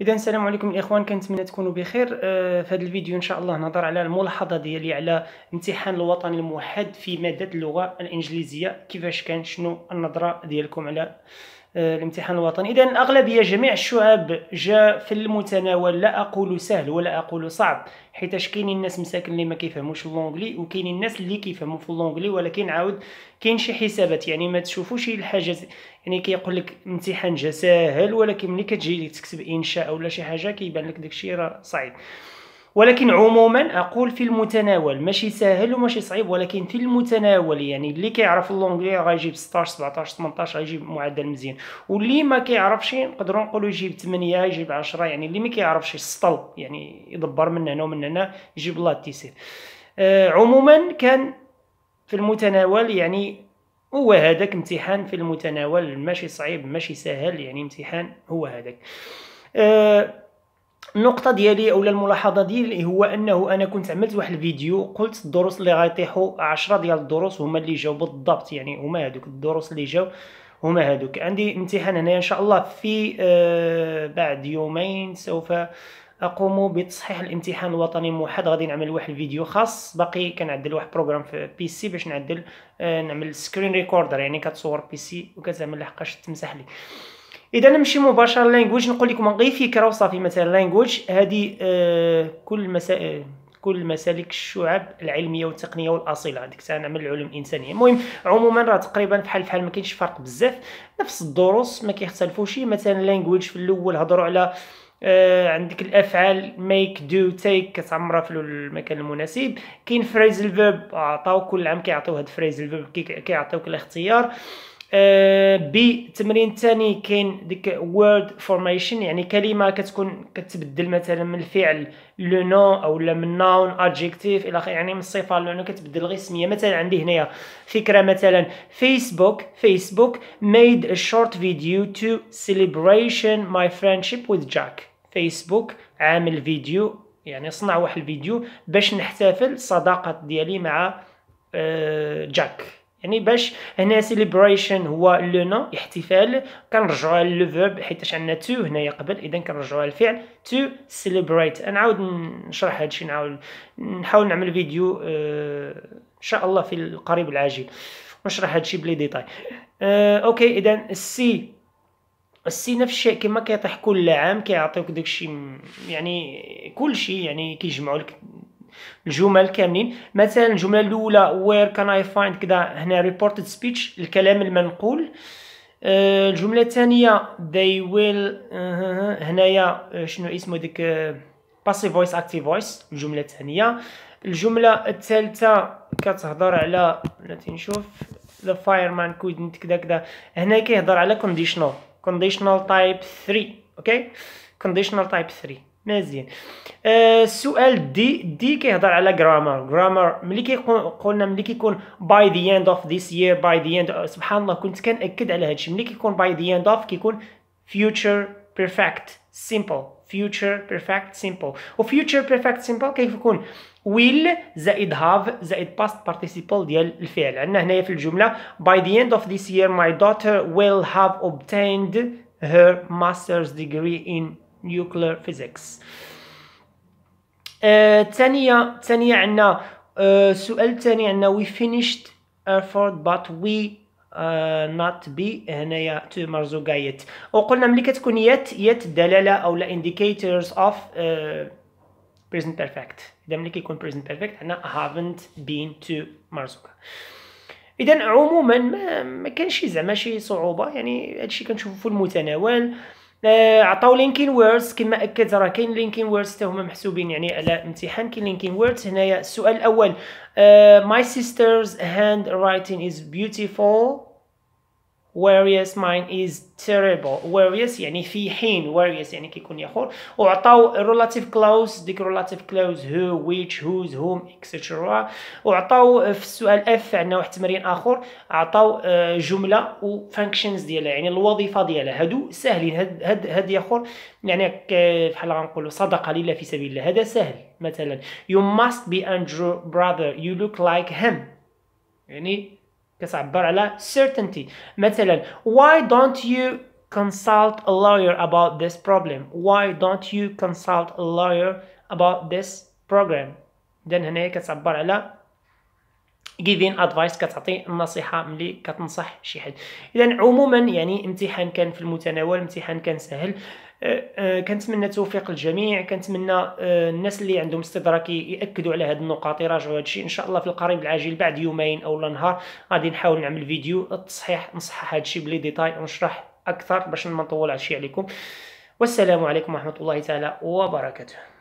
اذا السلام عليكم الاخوان كنتمنى تكونوا بخير آه، في هذا الفيديو ان شاء الله نهضر على الملاحظه ديالي على امتحان الوطني الموحد في ماده اللغه الانجليزيه كيفاش كان شنو النظره ديالكم على آه، الامتحان الوطني اذا اغلبيه جميع الشعب جاء في المتناول لا اقول سهل ولا اقول صعب حيتاش كاينين الناس مساكن اللي ما كيفهموش اللونجلي وكاينين الناس اللي كيفهموا في اللونجلي ولكن عاود كاين شي حسابات يعني ما تشوفوش الحاجه يعني كيقول لك امتحان جا ساهل ولكن ملي كتجي تكتب انشاء ولا شي حاجه كيبان لك داكشي راه صعيب ولكن عموما اقول في المتناول ماشي ساهل وماشي صعيب ولكن في المتناول يعني اللي كيعرف اللونجلي غايجيب 16 17 18 غايجيب معدل مزيان واللي ما كيعرفش نقدروا نقولوا يجيب 8 يجيب 10 يعني اللي ما كيعرفش يسطل يعني يدبر من هنا ومن هنا يجيب الله تيسير آه عموما كان في المتناول يعني هو هذاك امتحان في المتناول ماشي صعيب ماشي سهل يعني امتحان هو هذاك آه النقطه ديالي اولا الملاحظه ديالي هو انه انا كنت عملت واحد الفيديو قلت الدروس اللي غيطيحوا 10 ديال الدروس هما اللي جاو بالضبط يعني هما هذوك الدروس اللي جاو هما هذوك عندي امتحان هنا ان شاء الله في آه بعد يومين سوف اقوم بتصحيح الامتحان الوطني الموحد غادي نعمل واحد الفيديو خاص باقي كنعدل واحد بروغرام في بي سي باش نعدل آه نعمل سكرين ريكوردر يعني كتصور بي سي وكتعمل لحقاش تمسح لي اذا نمشي مباشره للانجويج نقول لكم غير فكره وصافي مثلا لانجويج هذه آه كل مسائل آه، كل مسالك الشعب العلميه والتقنيه والاصيله تاع نعمل العلوم الانسانيه المهم عموما راه تقريبا بحال بحال ما كاينش فرق بزاف نفس الدروس ما كيختلفوش مثلا لانجويج في الاول هضروا على آه عندك الافعال ميك دو تيك كتعمرها في المكان المناسب كاين فريز الفيرب عطاو كل عام كيعطيو هاد فريز الفيرب كيعطيوك الاختيار التمرين آه، الثاني كاين ديك وورد فورميشن يعني كلمه كتكون كتبدل مثلا من الفعل لو نو او لا من ناون ادجكتيف الى اخره يعني من الصفه لو نو كتبدل غير السميه مثلا عندي هنايا فكره مثلا فيسبوك فيسبوك ميد ا شورت فيديو تو سيليبريشن ماي فريندشيب وذ جاك فيسبوك عامل فيديو يعني صنع واحد الفيديو باش نحتفل الصداقه ديالي مع جاك آه، يعني باش هنا سيليبريشن هو لو نو احتفال كنرجعوها لو فيرب حيتاش عندنا تو هنايا قبل اذا كنرجعوها للفعل تو سيليبريت نعاود نشرح هادشي نعاود نحاول نعمل فيديو آه، ان شاء الله في القريب العاجل ونشرح هادشي بلي ديتاي آه، اوكي اذا السي السي نفس الشيء كما كيطيح كل عام كيعطيوك الشيء يعني كل شيء يعني كيجمعوا لك الجمل كاملين مثلا الجمله الاولى وير كان اي فايند كذا هنا ريبورتد سبيتش الكلام المنقول آه، الجمله الثانيه they will آه، هنايا آه، شنو اسمه ديك باسيف فويس اكتيف فويس الجمله الثانيه الجمله الثالثه كتهضر على نتي نشوف ذا فايرمان كودنت كذا كذا هنا كيهضر على كونديشنال كونديشنال تايب 3 اوكي كونديشنال تايب 3 مزيان آه، السؤال آه دي دي كيهضر على جرامر جرامر ملي كيكون قلنا ملي كيكون باي ذا اند اوف ذيس يير باي ذا اند سبحان الله كنت كنأكد على هادشي ملي كيكون باي ذا اند اوف كيكون future perfect simple future perfect simple و future perfect simple كيف يكون will زائد have زائد past participle ديال الفعل عندنا هنايا في الجمله by the end of this year my daughter will have obtained her master's degree in nuclear physics الثانية آه، الثانية عندنا السؤال آه، الثاني عندنا we finished Erfurt but we نوت آه، بي هنايا تو مرزوقه يت وقلنا ملي كتكون يت يت دلاله او لا indicators of uh, present perfect اذا ملي كيكون present perfect عندنا haven't been to مرزوقه اذا عموما ما, ما كانش زعما شي صعوبه يعني هادشي كنشوفو في المتناول آه، عطاو لينكين ووردز كما اكد راه كاين لينكين ووردز حتى هما محسوبين يعني على امتحان كاين لينكين ووردز هنايا السؤال الاول ماي سيسترز هاند رايتين از بيوتيفول various mine is terrible various يعني في حين various يعني كيكون يخور وعطاو relative clause ديك relative clause who which whose whom etc وعطاو في السؤال F عندنا واحد التمرين اخر عطاو آه، جمله و functions ديالها يعني الوظيفه ديالها هادو ساهلين هاد هاد, هاد يخور يعني آه، بحال غنقولوا صدقه لله في سبيل الله هذا سهل مثلا you must be Andrew brother you look like him يعني كتعبر على certainty مثلا why don't you consult a lawyer about this problem why don't you consult a lawyer about this program then هنا كتعبر على جيفين ادفايس كتعطي النصيحه ملي كتنصح شي حد اذا عموما يعني امتحان كان في المتناول امتحان كان سهل أه، أه، كنتمنى توفيق الجميع كنتمنى أه، الناس اللي عندهم استدراك ياكدوا على هذه النقاط يراجعوا هذا الشيء ان شاء الله في القريب العاجل بعد يومين او نهار غادي نحاول نعمل فيديو التصحيح نصحح هذا الشيء بلي ديتاي ونشرح اكثر باش ما نطول على شيء عليكم والسلام عليكم ورحمه الله تعالى وبركاته